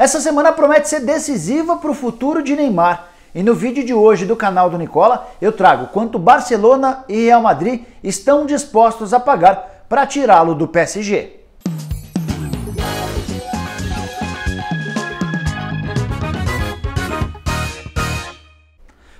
Essa semana promete ser decisiva para o futuro de Neymar. E no vídeo de hoje do canal do Nicola, eu trago quanto Barcelona e Real Madrid estão dispostos a pagar para tirá-lo do PSG.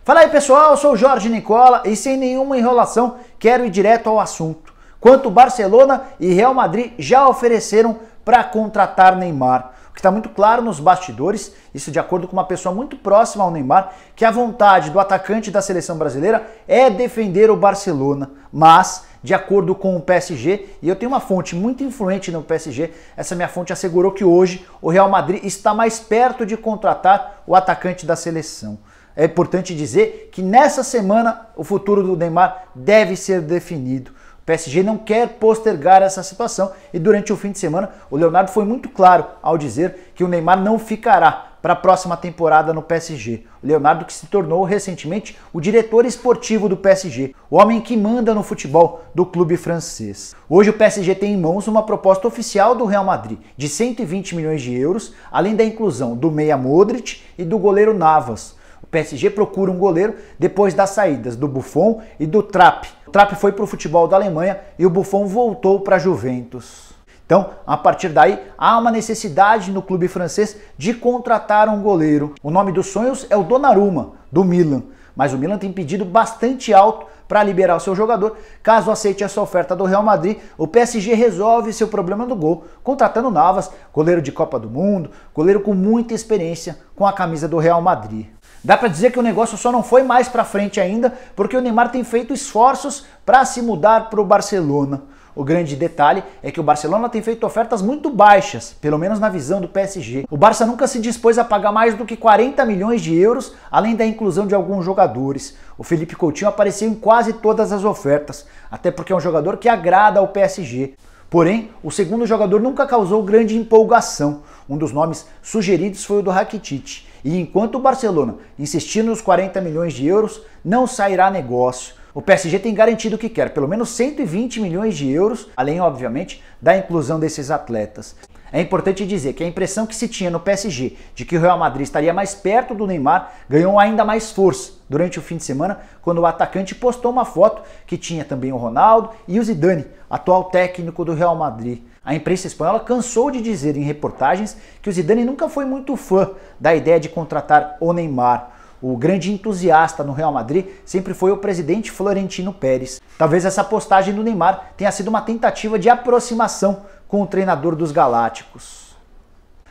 Fala aí pessoal, eu sou Jorge Nicola e sem nenhuma enrolação quero ir direto ao assunto. Quanto Barcelona e Real Madrid já ofereceram para contratar Neymar que está muito claro nos bastidores, isso de acordo com uma pessoa muito próxima ao Neymar, que a vontade do atacante da seleção brasileira é defender o Barcelona, mas de acordo com o PSG, e eu tenho uma fonte muito influente no PSG, essa minha fonte assegurou que hoje o Real Madrid está mais perto de contratar o atacante da seleção. É importante dizer que nessa semana o futuro do Neymar deve ser definido. PSG não quer postergar essa situação e durante o fim de semana o Leonardo foi muito claro ao dizer que o Neymar não ficará para a próxima temporada no PSG. O Leonardo que se tornou recentemente o diretor esportivo do PSG, o homem que manda no futebol do clube francês. Hoje o PSG tem em mãos uma proposta oficial do Real Madrid de 120 milhões de euros, além da inclusão do meia Modric e do goleiro Navas. O PSG procura um goleiro depois das saídas do Buffon e do Trapp, Trapp foi para o futebol da Alemanha e o Buffon voltou para a Juventus. Então, a partir daí, há uma necessidade no clube francês de contratar um goleiro. O nome dos sonhos é o Donnarumma, do Milan, mas o Milan tem pedido bastante alto para liberar o seu jogador. Caso aceite essa oferta do Real Madrid, o PSG resolve seu problema do gol, contratando Navas, goleiro de Copa do Mundo, goleiro com muita experiência com a camisa do Real Madrid. Dá para dizer que o negócio só não foi mais para frente ainda, porque o Neymar tem feito esforços para se mudar para o Barcelona. O grande detalhe é que o Barcelona tem feito ofertas muito baixas, pelo menos na visão do PSG. O Barça nunca se dispôs a pagar mais do que 40 milhões de euros, além da inclusão de alguns jogadores. O Felipe Coutinho apareceu em quase todas as ofertas, até porque é um jogador que agrada ao PSG. Porém, o segundo jogador nunca causou grande empolgação. Um dos nomes sugeridos foi o do Rakitic. E enquanto o Barcelona insistir nos 40 milhões de euros, não sairá negócio. O PSG tem garantido o que quer, pelo menos 120 milhões de euros, além, obviamente, da inclusão desses atletas. É importante dizer que a impressão que se tinha no PSG de que o Real Madrid estaria mais perto do Neymar ganhou ainda mais força durante o fim de semana, quando o atacante postou uma foto que tinha também o Ronaldo e o Zidane, atual técnico do Real Madrid. A imprensa espanhola cansou de dizer em reportagens que o Zidane nunca foi muito fã da ideia de contratar o Neymar. O grande entusiasta no Real Madrid sempre foi o presidente Florentino Pérez. Talvez essa postagem do Neymar tenha sido uma tentativa de aproximação com o treinador dos Galácticos.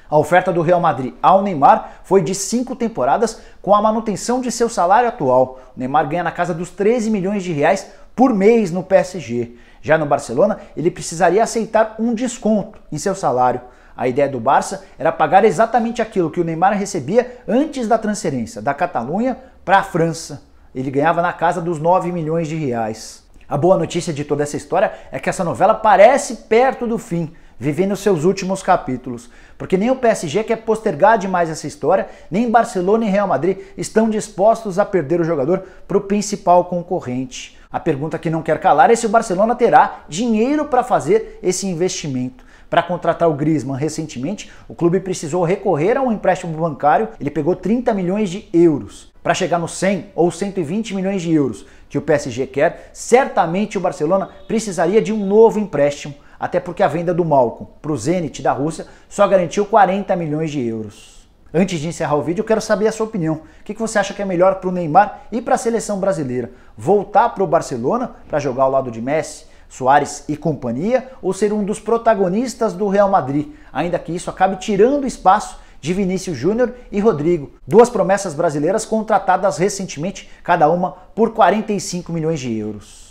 A oferta do Real Madrid ao Neymar foi de cinco temporadas com a manutenção de seu salário atual. O Neymar ganha na casa dos 13 milhões de reais por mês no PSG. Já no Barcelona, ele precisaria aceitar um desconto em seu salário. A ideia do Barça era pagar exatamente aquilo que o Neymar recebia antes da transferência da Catalunha para a França. Ele ganhava na casa dos 9 milhões de reais. A boa notícia de toda essa história é que essa novela parece perto do fim vivendo seus últimos capítulos. Porque nem o PSG quer é postergar demais essa história, nem Barcelona e Real Madrid estão dispostos a perder o jogador para o principal concorrente. A pergunta que não quer calar é se o Barcelona terá dinheiro para fazer esse investimento. Para contratar o Griezmann recentemente, o clube precisou recorrer a um empréstimo bancário, ele pegou 30 milhões de euros. Para chegar nos 100 ou 120 milhões de euros que o PSG quer, certamente o Barcelona precisaria de um novo empréstimo até porque a venda do Malcom para o Zenit da Rússia só garantiu 40 milhões de euros. Antes de encerrar o vídeo, eu quero saber a sua opinião. O que você acha que é melhor para o Neymar e para a seleção brasileira? Voltar para o Barcelona para jogar ao lado de Messi, Soares e companhia ou ser um dos protagonistas do Real Madrid, ainda que isso acabe tirando espaço de Vinícius Júnior e Rodrigo, duas promessas brasileiras contratadas recentemente, cada uma por 45 milhões de euros.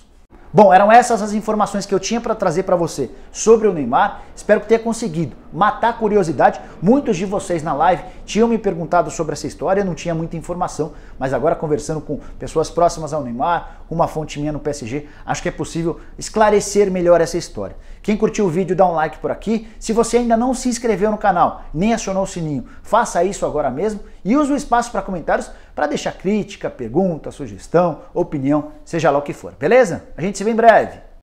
Bom, eram essas as informações que eu tinha para trazer para você sobre o Neymar. Espero que tenha conseguido matar a curiosidade. Muitos de vocês na live tinham me perguntado sobre essa história, não tinha muita informação, mas agora conversando com pessoas próximas ao Neymar, uma fonte minha no PSG, acho que é possível esclarecer melhor essa história. Quem curtiu o vídeo, dá um like por aqui. Se você ainda não se inscreveu no canal, nem acionou o sininho, faça isso agora mesmo e use o espaço para comentários para deixar crítica, pergunta, sugestão, opinião, seja lá o que for, beleza? A gente se vê em breve.